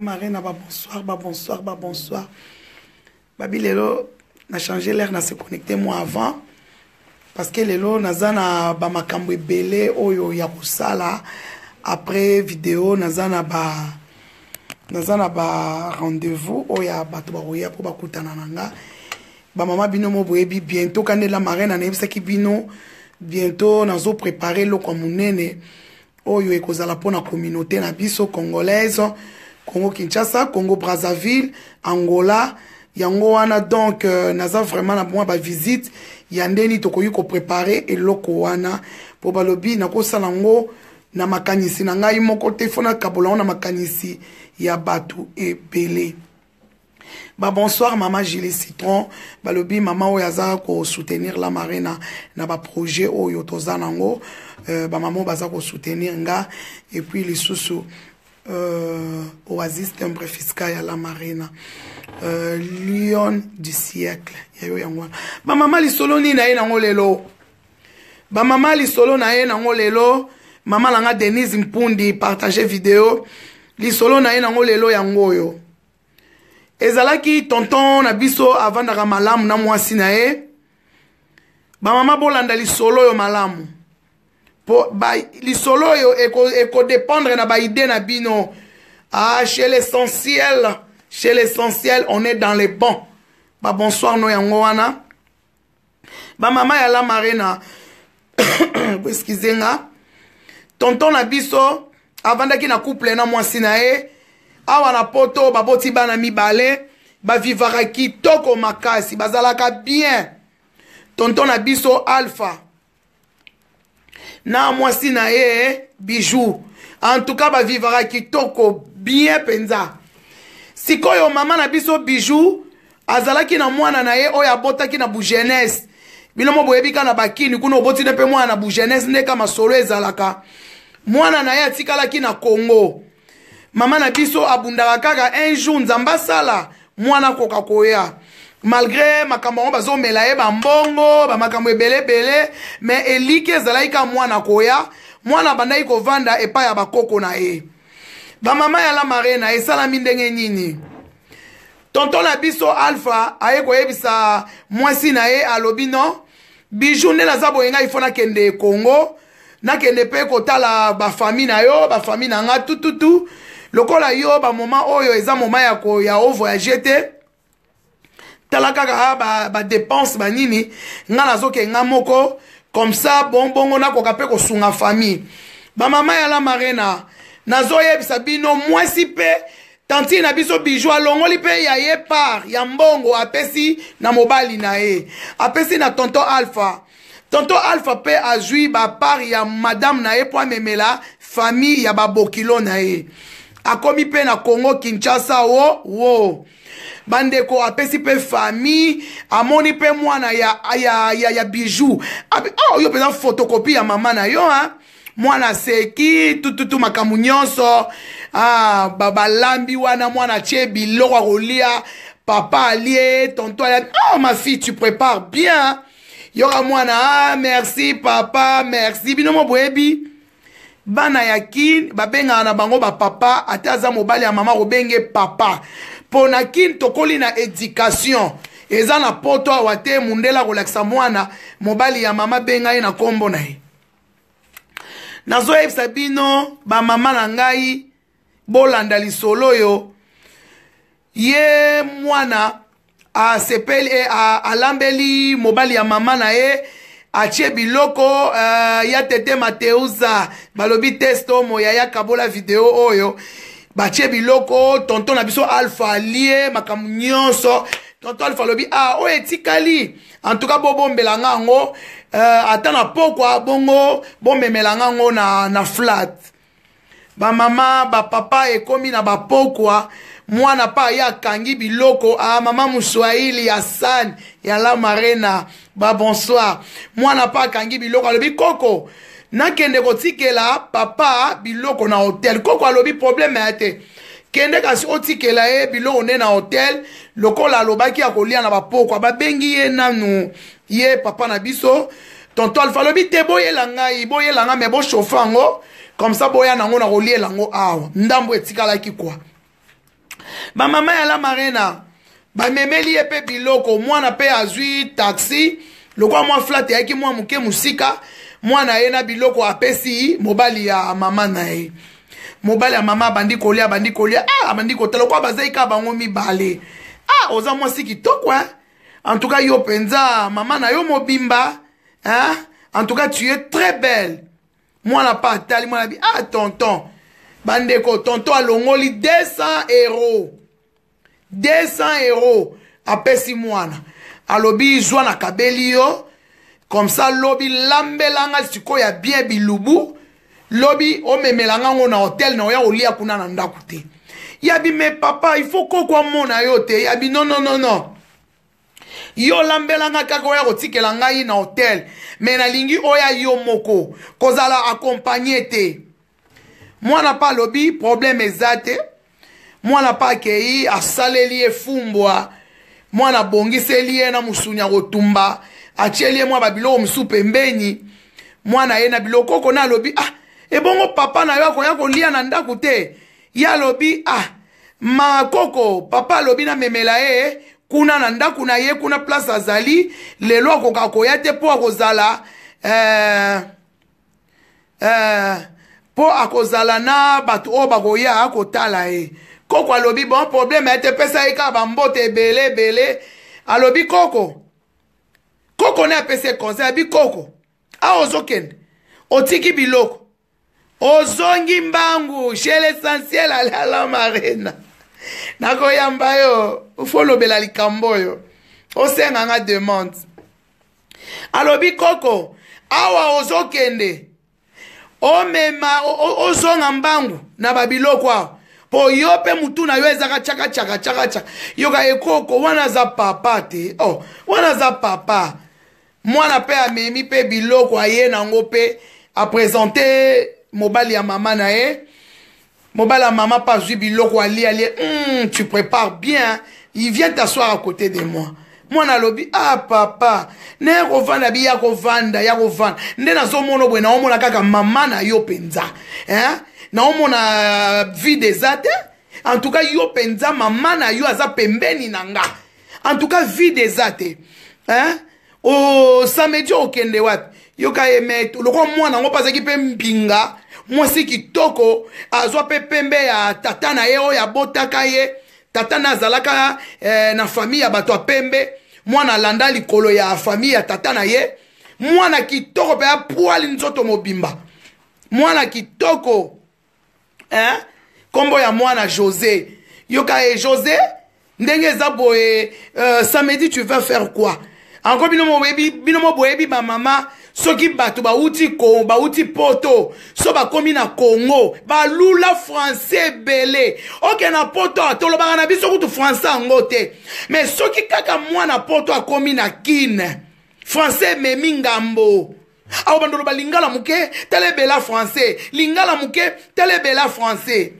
mare na babonsoir babonsoir babonsoir babi lelo na change l'air na se connecte moi avant parce que lelo naza na bamakambo ebele oyo ya kosala après video naza na ba naza na barendez-vous oyo ya bato bakoya mpo bakutana na nga bamama bino mo boyebi bientôt kandela marene anayebisaki bino bientôt nazoprépare eloko ya monene oyo ekozala mpona communauté na biso congolaise congo kinshasa congo brazzaville angola yango wana donc euh, naza vraiment na mwa bavisite ya ndeni tokoki koprepare eloko wana mpo balobi nakosala yango na makanisi na ngai moko te fo nakabola yango na makanisi ya bato ebele babonsoir mama gile citron balobi mama oyo aza kosoutenir la marina na baprojet oyo toza nango euh, bamama oyo baza kosoutenir nga epuis lisusu euh, oasis timbre fiscal ya la marina euh, lion du siècle yayo yango wana bamama lisolo nini na ye nango lelo bamama lisolo na ye nango lelo mama na nga denise mpundi partage video lisolo na ye nango lelo yango oyo ezalaki tonton na biso avandaka malamu na mwasi na ye bamama bolanda lisolo oyo malamu mpo lisolo oyo ekodépendre na baide na bino ah chez l'essentiel chez l'essentiel on est dans les bons babonsoir no yango wana bamama ya lamare na excuse nga tonton na biso avandaki na couple na mwasi na ye awa na poto baboti bana mibale bavivaka kitoko makasi bazalaka bien tonton na biso alpha na mwasi na ye bijou en tout cas bavivaka kitoko bien mpenza sikoyo mama na biso bijou azalaki na mwana na ye oyo abotaki na bugenese bino mo boyebi kaka na bakini kuna oboti nde mpe mwana na bugenese nde ka masolo ezalaka mwana na ye atikalaki na kongo mama na biso abundaka kaka un jour nzambe asala mwana akoka koya malgré makambo yango bazomela ye bambongo bamakambo ebelebele me eliki ezalaki ka mwana koya mwana abandaki kovanda epai ya bakoko na ye bamama ya lamarena esalami ndenge nini tonton na biso alpha aye koyebisa mwasi na ye alobi no biju nde naza boye ngai fo nakende kongo nakende mpe kotala bafami na yo bafami na nga tututu lokola yo bamoma oyo eza moma ya, ya ovoyage te tala kaka badepense ba banini nga nazokenga moko comme ça bonbongo nakoka mpe kosunga famille bamama ya la marena nazoyebisa bino mwasi mpe tanti na biso bijo alongoli mpe ya ye par ya mbongo apesi na mobali na ye apesi na tonton alpha tonton alpha mpe azwi bapart ya madame na ye mpo amemela famille ya babokilo na ye akomi mpe na congo kinshasa wo wo bandeko apesi mpe famille amoni mpe mwana ya, ya, ya, ya bijou oyo oh, mpenza fotokopi ya mama na yo ha mwana aseki tututu makambo nyonso ah, balambi wana mwana atie biloko ya kolia papa alie tonto alia oh, ma fille tu prépares bien yoka mwana ah, merci papa merci bino mo boyebi bana ya kin babengaka na bango bapapa ata aza mobali ya mama kobenge papa mpo na kini tokoli na éducation eza na poto awa te mundela kolakisa mwana mobali ya mama be ngai na nkombo na ye nazoyebisa bino bamama na ngai bolanda lisolo oyo ye mwana asepeli eh, alambeli mobali ya mama na ye atie biloko uh, ya tete mateuza balobi testomo yayakabola video oyo batie biloko tonton na biso alpha alie makambo nyonso tonton alpha alobi a ah, oyo etikali antuka bobombelanga yango uh, ata na pokwa bongo bomemelanga yango na, na flat bamama bapapa ekómi na bapokwa mwana mpe aye akangi biloko ah, mama moswahili ya san ya lamarena babonsoir mwana mpe akangi biloko alobi koko nakende kotikela papa biloko na hotel koko alobi probleme ya te kende kasi otikela ye biloko nde na hotel lokola alobaki ya kolia na bapokwa babengi ye nanu ye papa na biso tonto alfa alobi te boyela ngai boyela ngai me boshofe yango comme ça boya nango na koliela yango awa ndambo etikalaki kwa bamama ya lamarena bamemeli ye mpe biloko mwana mpe azwi taxi lokwa mwa flat eyaki mwa moke mosika mwana ye na biloko apesi mobali ya mama na ye mobali ya mama abandi kolia abandi kolia ah, abandi kotala kwa bazai kaka bango mibale ah, oza mwasi kitoko eh? antuka yo mpenza mama na yo mobimba eh? antuka tu ye très belle mwana mpe atali mwana bi ah tonton bandeko tonton alongoli 200 euro 200 euro apesi mwana alobi zwa nakabeli yo comme ça lobi lambelanga sikoyo ya bien bilubu lobi omemelanga ngo na hotel na oya kolia kuna na ndako te yabi me papa ifo koko amona yo te yabi nononono no, no. yo olambelanga kaka oya kotikela ngai na hotel me nalingi oya yo moko kozala akompagne te mwana mpe alobi probleme eza te mwana mpe akei asaleli ye fumbwa mwana abongiseli ye na mosuni ya kotumba atielie mwa babiloko mosusu pembeni mwana ye na biloko oko na alobi ah ebongo papa na yo akoya kolia na ndako te ye alobi ah makoko papa alobi namemela ye kuna na ndako na ye kuna place azali lelo akoka koya te mpo akozala eh, eh, mpo akozala na bato oyo bakoya akotala ye koko alobi bon probleme ete pesa ye kaka bambote ebele ebele alobi koko koko ne apesi ye conseil abi koko awa ozokende otiki biloko ozongi mbangu chez l'essentiel ale ala marena nakoyamba yo fo olobela likambo oyo osenga nga demande alobi koko awa ozokende omema ozonga mbangu na babiloko awa mpo yo mpe motu na yo ezaka tshaka tshaka tshaka tshaka yoka ekoko wana aza papa te oh, wana aza papa mwana mpe amemi mpe biloko aye nango mpe apresente mobali ya mama na ye mobali ya mama mpe azwi biloko alie alie mm, tu prépares bien il vient t'asseoir à côté de moi mwana alobi ah papa naye kovanda bi ya kovanda ya kovanda nde nazomona boye naomona kaka mama na yo mpenza eh? naomona vide eza te en tout cas yo mpenza mama na yo aza pembeni na nga en tout cas vide eza te eh? osamedi okende wapi yoka ye me lokola mwana yango mpe azalaki mpe mpinga mwasi kitoko azwa mpe pembe ya tata na ye oyo abotaka ye tata na azalaka eh, na famille ya bato ya pembe mwana alanda likolo ya famille ya tata na ye mwana kitoko mpe apwali nzoto mobimba mwana kitoko eh? kombo ya mwana josé yoka ye eh, josé ndenge eza boye euh, samedi tu vas faire quoi anko bino moboyebi bamama soki bato bauti kongo bauti poto so bakomi na kongo balula francais ebele okende na poto tolobaka na biso kutu francais yango te me soki kaka mwana poto akomi na kine francais ememi ngambo awo bandolo balingala moke tala ebela francais lingala moke tala ebela francais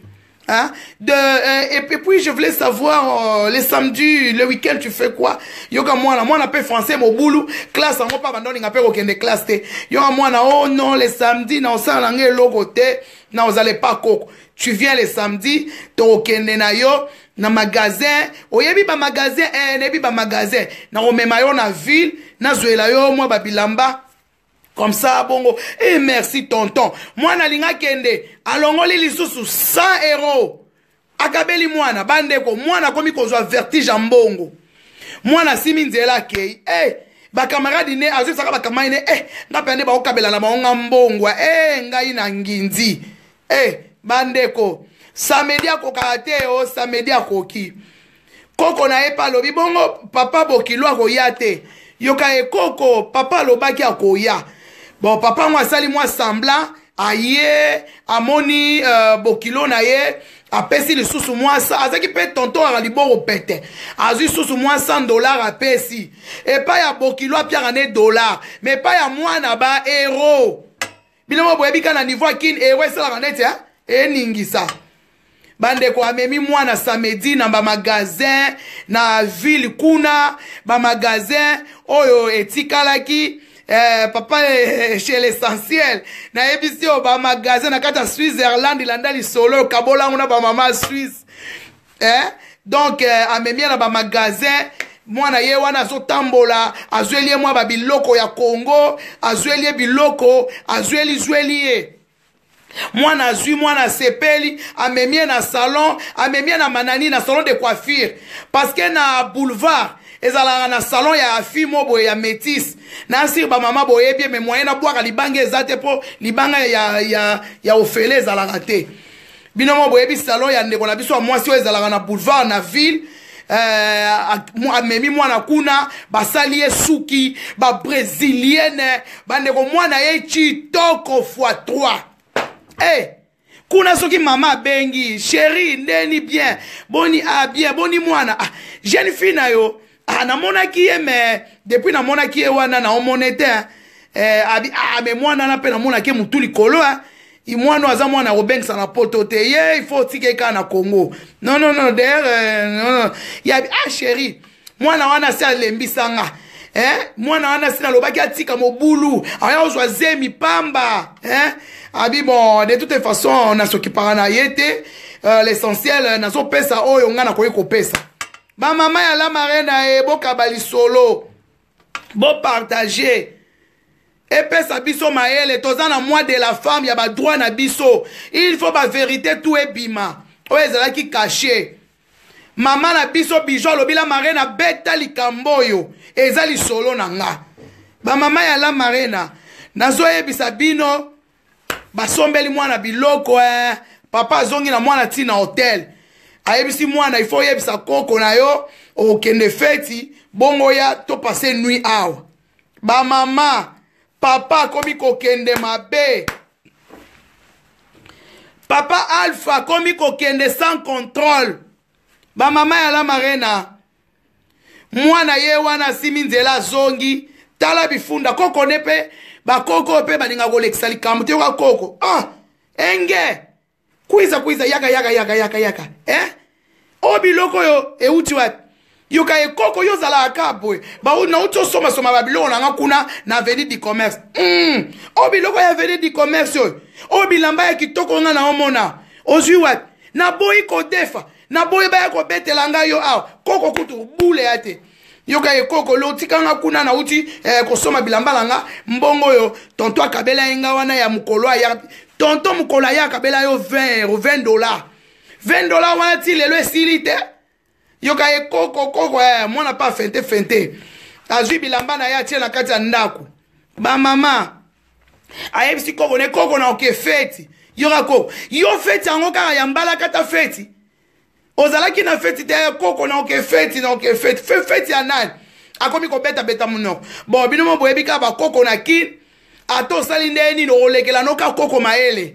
Hein, de, euh, et, puis je voulais savoir euh, les samedis, le week-end tu fais quoi? Yoga moi on appelle français mon boulot, classe en pas appelle aucun de classe Yoga moi là oh non les samedis non ça l'anglais logo te, vous pas koko. Tu viens les samedis, ton magasin, na magasin, oyebi ba magasin, eh, nebi ba magasin. Na omema na ville, na zoela yo mwa babilamba. comme ça bongo e merci tonton mwana alingi akende alongoli lisusu 100 ero akabeli mwana bandeko mwana akomi kozwa vertige ya mbongo mwana asimi nzela akei hey, bakamaradi ne azwisaka bakamaradi ne eh, eh nga mpe ande bakokabelana bango nga mbongwa eh, ngai na nginzi eh, bandeko samedi akokaka te o samedi akoki koko na ye mpe alobi bongo papa bokilo akoya te yoka ekoko papa alobaki akoya bon papa yango asali mwa semblant aye amoni uh, bokilo na ye apesi lisusu mwa sa azalaki mpe tonton aka liboro pete azwi susu mwa 100 dollar apesi epai ya bokilo apiaka ne dollar ma epai ya mwana ba ero bilongo boyebika na niveau akini ero esalaka neti eningisa bandeko amemi mwana samedi na bamagazin na ville kuna bamagazin oyo etikalaki eh, papa chez l'essentiel nayebisi oyo bamagasin na kati ya switzerland elanda lisolo oyo kabola yango na bamama ya swisse eh? donc eh, amemi na bamagasin mwana ye wana azotambola azweli ye mwa babiloko ya congo azweli ye biloko azweli zweli ye mwana azwi mwana asepeli amemi ye na salon amemi ye na manani na salon de coiffure parce que na boulevard ezalaka na salon ya afi mo boye ya métis nasiri bamama boyebi me moyen nabwaka libanga eza te mpo libanga ya, ya, ya ofele ezalaka te bino mo boyebi salon ya ndeko na biso ya mwasi oyo ezalaka na boulevard na ville Uh, amemi mwana kuna basali ye suki babrésilienne bandeko mwana ye kitoko fois 3 hey, eh, kuna soki mama abengi sheri ndeni bien boni abien ah, boni mwana ah, jeune fille na yo ah namonaki ye me depuis namonaki ye wana naomone te eh, abi ame ah, mwana wana mpe namonaki ye motu likolo eh. mwana aza mwana akobengisa na poto te ye ifo otika ye kaka na congo non non non daire euh, non, non. yabi ah sheri mwana wana se alembisanga eh? mwana wana se nalobaki atika mobulu aya kozwa zemi pamba eh? abi bon de toute façon nasokipaka na ye te euh, l'essentiel nazopesa oyo ngai nakoki kopesa bamama ya lamare na ye bokaba lisolo bopartage epesa biso mayele toza na mwa de la femme ya badroit na biso il faut baverité tout ebima oyo ezalaki kashe mama na biso bijo alobi lamare na beta likambo oyo eza lisolo na nga bamama ya lamare na nazoyebisa bino basombeli mwana biloko eh. papa azongi na mwana ntina hotel ayebisi mwana ifo oyebisa koko na yo okende feti bongo ya topase nui awa bamama papa akomi kokende mabe papa alpha akomi kokende sans contrôle bamama ya la marena mwana ye wana asimi nzela azongi tala bifunda koko ne mpe bakoko mpe balinga kolekisa likambo toyoka koko ah enge kwiza kwiza yaka yaka yaka yaka yaka eh? oyo oh, biloko oyo euti wapi yoka ekoko yo e ozalaka e boye nauti osomasoma babiloko nanga kuna na avenir du commerce mm. oyo oh, biloko ya avenir du commerce oyo oyo oh, bilamba ya kitoko nga na omona ozwi wapi naboyi kodefa naboyi baya kobetela ngai yo awa koko kutu bule ya te yoka ekoko lotikanga kuna nauti eh, kosoma bilamba nanga mbongo oyo tonto akabela ye nga wana ya mokolo ayaka tonto mokolo ayakabela yo 20 20 dollar 20 dollars wana ti lelo esili te yoka ye kokokoko eh, mwana mpe afente fente azwi bilamba na ye atie na kati ya ndako bamama ayebisi koko ne koko na oke feti yoka koko yo feti yango kaka ya mbalakata feti ozalaki na feti te eh, koko na oke feti na oke feti fe feti ya nani akomi kobetabeta monoko bon bino mo boyebi kaka bakoko na kini ata osali nde nini olekela noka koko mayele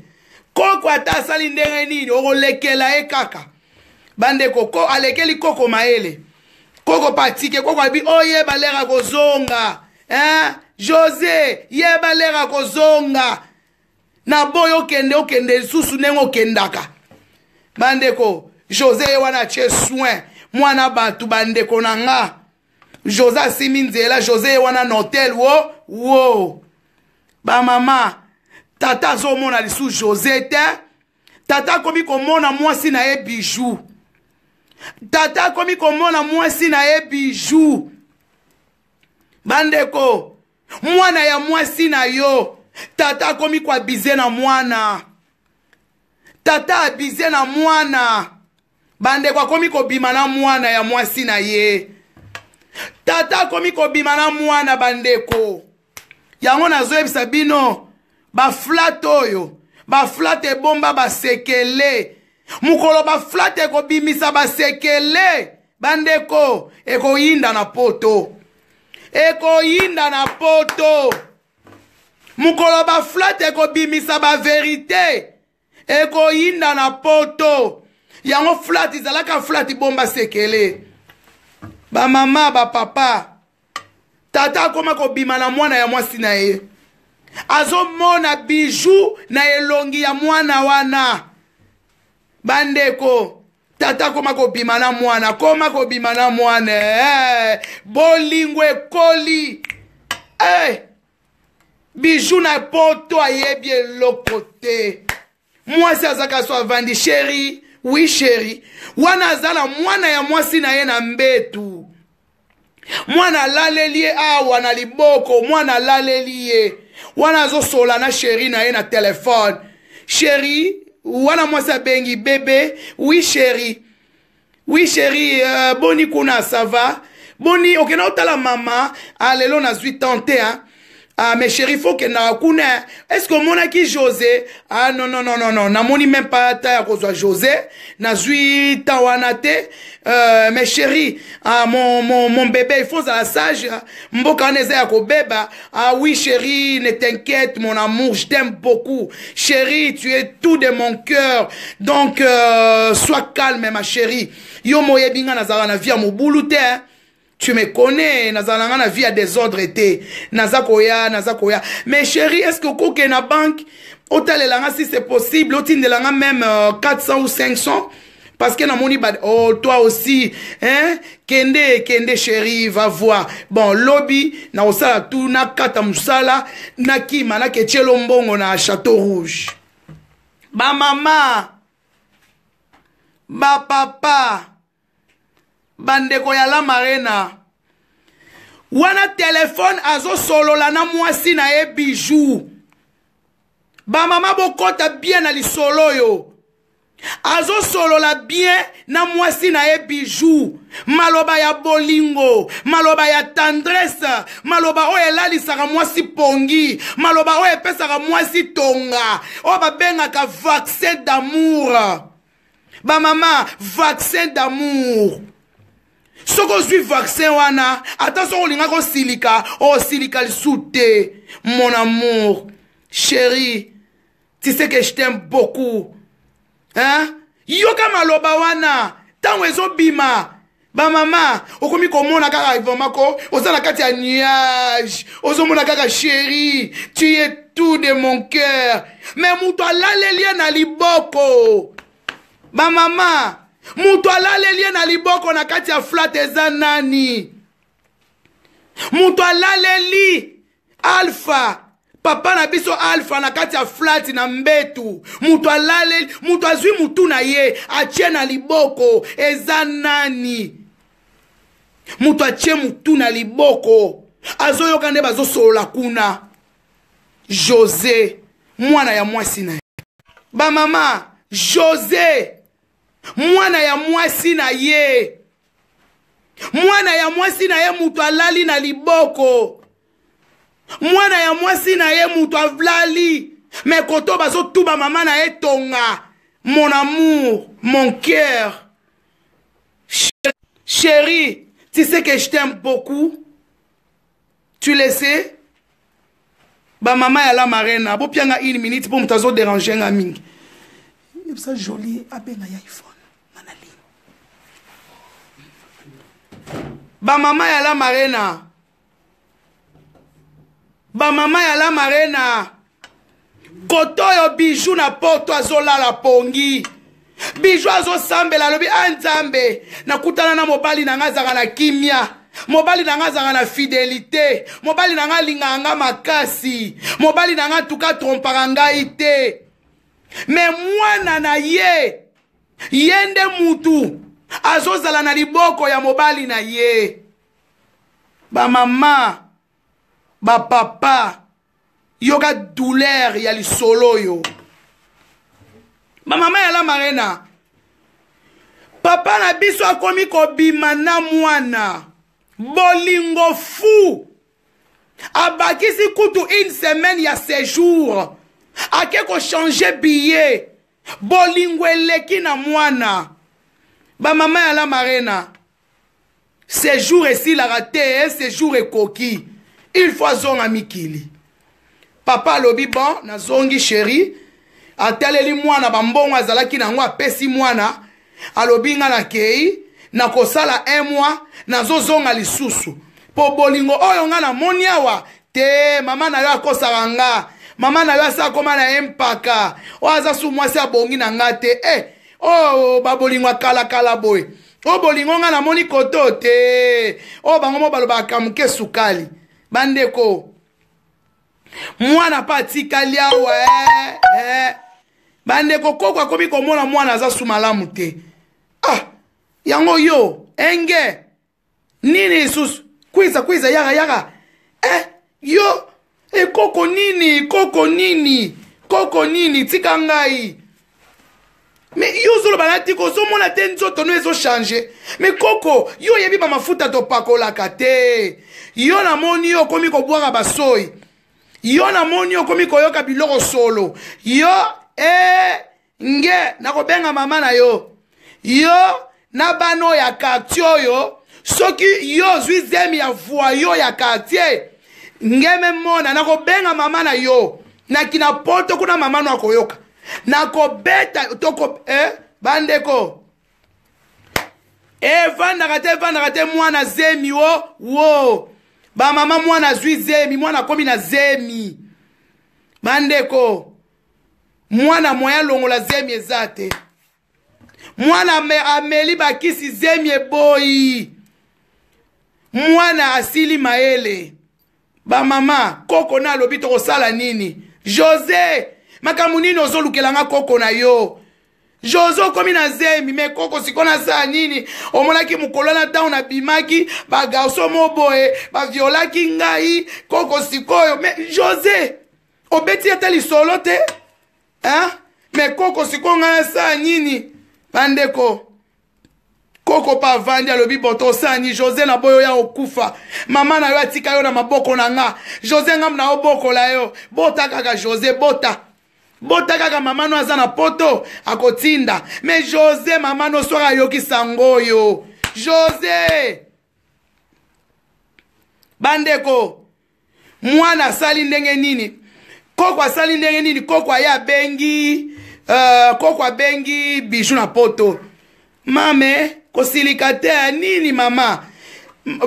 koko ata asali ndenge nini okolekela ye kaka bandeko ko alekeli koko mayele koko patike koko abi o oh, yeba lera kozonga hein? jose yeba lera kozonga na boyo okende okende lisusu ndenge okendaka bandeko jose ye wana atie soin mwana bato bandeko na nga jose asimi nzela jose ye wana na hotel wo wo bamama tata azomona lisu josé te tata akomi komona mwasi na ye bijou tata akomi komona mwasi na ye bijou bandeko mwana ya mwasi na yo tata akomi koabize na mwana tata abize na mwana bandeko akomi kobima na mwana ya mwasi na ye tata akomi kobima na mwana bandeko yango nazoyebisa bino baflate oyo baflate ebomba basekele mokolo baflate ekobimisa basekele bandeko ekoyinda na poto ekoyinda na poto mokolo baflate ekobimisa baverite ekoyinda na poto yango flate ezalaka flate ebomba sekele bamama bapapa tata akóma kobima na mwana ya mwasi na ye azomona biju na elongi ya mwana wana bandeko tata koma kobima na mwana koma kobima na mwana hey. Eh, bolingo ekoli hey. Eh, biju na poto ayebi eloko te mwasi azalaka so avandi sheri wi sheri wana aza na mwana ya mwasi na ye na mbetu mwana alaleli ye awa na liboko mwana alaleli ye wana azosola na sheri na ye na telefone sheri wana mwasi abengi bebe wi sheri wi sheri uh, boni kuna sava boni okenda okay, otala mama alelo nazwi tante a ah mais chéri fo okenda akuna estce omonaki josé ah non non non non non namoni même pas ta ya kozwa josé nazwi ta wana te euh, mais chéri ah, mon, mon, mon bébé il faut ozala sage mboka wana eza ya kobeba ah oui chéri ne t'inquiète mon amour je t'aime beaucoup chéri tu es tout de mon cœur donc euh, sois calme ma chérie yo moyebi nga nazalaka na vie ya mobulu te hein? tu me connais nazalanga na vie ya désordre te naza koya naza koya mais chéri est ce que okokee na banke otalelanga si c'est possible otindelanga même euh, 400 ou 500 parce que namoni ba oh, toi aussi hein? kende kende chéri va voir bon lobi na kosala tu nakata mosala nakima naketielo mbongo na château rouge bamama bapapa bandeko ya lamarena wana telefone azosolola na mwasi na ye biju bamama bokɔta bien na lisolo oyo azosolola bien na mwasi na ye biju maloba ya bolingo maloba ya tendresse maloba oyo elalisaka mwasi pongi maloba oyo epesaka mwasi tonga oyo babengaka vaccin d'amour bamama vaccin d'amour soki ozwi vaccin wana ata soki olingaka osilika osilika lisu te mon amour chéri tu sais que je t'aime beaucoup hein? yoka maloba wana ntango ezobima bamama okomi komona kaka vamako oza na kati ya nuage ozomona kaka chéri tu es tout de mon cœur me moto alaleli ye na liboko bamama moto alaleli ye na liboko na kati ya flate eza nani moto alaleli alfa papa na biso alfa na kati ya flati na mbetu moto alaleli moto azwi mutu na ye atie na liboko eza nani moto atie mutu na liboko azoyoka nde bazosolola kuna jose mwana ya mwasi na ye bamama jose mwana ya mwasi na ye mwana ya mwasi na ye moto alali na liboko mwana ya mwasi na ye moto alali me koto bazotuba mama na ye tonga mon amour mon cœur chéri tu sais que je t'aime beaucoup tu le sais bamama ya la marena bopianga une minute mpo moto azodérange nga mingi ebisa joli abenga ya iphone bamama ya la marena bamama ya la marena koto oyo biju na poto azolala pongi biju azosambela alobi a nzambe nakutana na mobali na ngai azaka na kimia mobali na ngai azaka na fidelité mobali na ngai alingaka ngai makasi mobali na ngai tuka trompaka ngai te me mwana na ye ye nde mutu azozala na liboko ya mobali na ye bamama bapapa yoka douleur ya lisolo oyo bamama ya lamarena papa na biso akomi kobima na mwana bolingo fou abakisi kutu une semaine ya séjour ake kochange billet bolingo eleki na mwana bamama ya la marena séjour esilaka te séjour ekoki il faut azonga mikili papa alobi bon nazongi sheri ateleli mwana bambongo azalaki nango apesi mwana alobi nga nakei nakosala un mois nazozonga lisusu mpo bolingo oyo nga namoni awa te mama na yo akosaka nga mama na yo asala koma na ye mpaka oyo aza su mwasi abongi na nga te e eh, oyo oh, oh, babolingo ya kalakala boye oyo oh, bolingo nga namoni koto te oyo bango mo balobaka moke sukali bandeko mwana mpe atikali awa eh, eh. bandeko koko akomi komona mwana aza su malamu te ah yango yo enge nini lisusu kwiza kwiza yaka yaka eh, yo ekoko eh, nini koko nini koko nini tika ngai me yo ozoloba na tika ozomona te nzoto no ezochange me koko yo oyebi bamafuta topakolaka te yo namoni yo okomi kobwaka basoi yo namoni yo okomi koyoka biloko solo yo e nge nakobenga mama na yo yo na bana oyo ya kartier oyo soki yo ozwi zemi ya voyo ya kartier ngeme mona nakobenga mama na yo nakina poto kuna mama no akoyoka nakobeta toko eh? bandeko evandaka eh, te evandaka te mwana zemi o wo bamama mwana azwi zemi mwana akomi na zemi bandeko mwana moya alongola zemi eza te mwana ameli bakisi zemi eboyi mwana asili mayele bamama koko na alobi tokosala nini jose makambo nini ozolukelanga koko na yo jose okomi na zemi me koko siko nasala nini omonaki mokolo wana ntango nabimaki bagarso moboye baviolaki ngai koko sikoyo me jose obeti ata lisolo te me koko sikoyo ngai nasala nini bandeko koko mpe avandi alobi bon tosani jose na boyo oya okufa mama na yo atika yo na maboko na nga jose ngambu na obokola yo bota kaka jose bota bota kaka mama no aza na poto akotinda me jose mama no soki ayoki sango oyo jose bandeko mwana asali ndenge nini koko asali ndenge nini koko aye abengi uh, koko abengi biju na poto mame kosilika te ya nini mama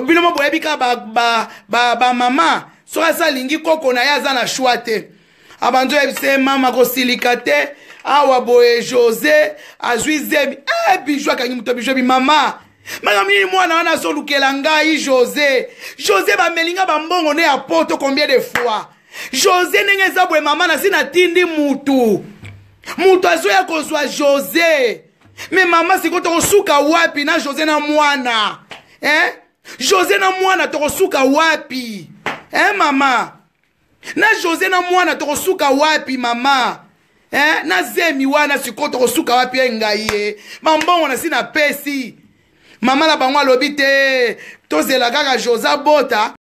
bino mo boyebi kaka bamama ba, ba, ba, ba soki asalingi koko na ye aza na shwa te abantu oyebisa ye mama kosilika te awa boye jose azwi zebi e eh, bijo akangi moto bijo ebi mama makamini mwana wana azolukela ngai jose jose bamelinga bambongo nde ya poto combien de fois jose ndenge eza boye mama nasi natindi mutu mutu azoya kozwa jose me mama sikoyo tokosuka wapi na jose na mwana eh? jose na mwana tokosuka wapi eh, mama na jose na mwana tokosuka wapi mama eh? na zemi wana sikoyo tokosuka wapi ye ngai ye mambongo na si napesi mama na bango alobi te tozela kaka josa bota